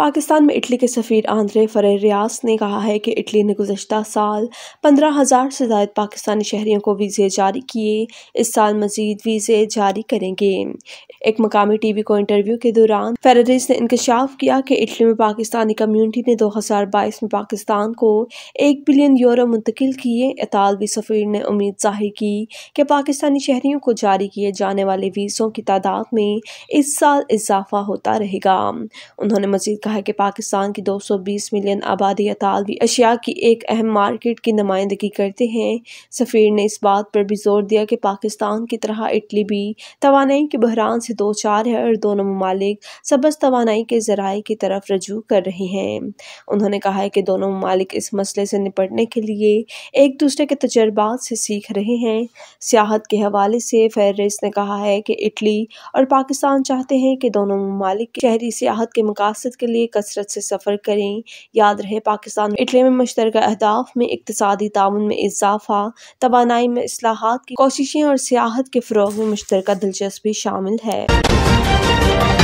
पाकिस्तान में इटली के सफ़ीर आंद्रे फरे रियास ने कहा है कि इटली ने गुजशत साल पंद्रह हज़ार से जायद पाकिस्तानी शहरीों को वीज़े जारी किए इस साल मजीद वीज़े जारी करेंगे एक मकामी टी वी को इंटरव्यू के दौरान फेररिस ने इंकशाफ किया कि इटली में पाकिस्तानी कम्यूनिटी ने दो हज़ार बाईस में पाकिस्तान को एक बिलियन यूरो मुंतकिल किए इतालवी सफ़ीर ने उम्मीद जाहिर की कि पाकिस्तानी शहरीों को जारी किए जाने वाले वीज़ों की तादाद में इस साल इजाफा होता रहेगा उन्होंने मजीद कहा कि पाकिस्तान की 220 मिलियन आबादी अतालवी अशिया की एक अहम मार्केट की नुमाइंदगी करते हैं सफ़ीर ने इस बात पर भी जोर दिया कि पाकिस्तान की तरह इटली भी तोानाई के बहरान से दो चार है और दोनों ममालिक सबस तोानाई के ज़राए की तरफ रजू कर रहे हैं उन्होंने कहा है कि दोनों ममालिक इस मसले से निपटने के लिए एक दूसरे के तजर्बात से सीख रहे हैं सियाहत के हवाले से फेरिस ने कहा है कि इटली और पाकिस्तान चाहते हैं कि दोनों ममालिक शहरी सियाहत के मकासद के लिए लिए कसरत से सफ़र करें याद रहे पाकिस्तान इटली में मुश्तर अहदाफ में इकतदी ताउन में इजाफा तोानाई में असलाहत की कोशिशें और सियाहत के फ़रोग में मुश्तर दिलचस्पी शामिल है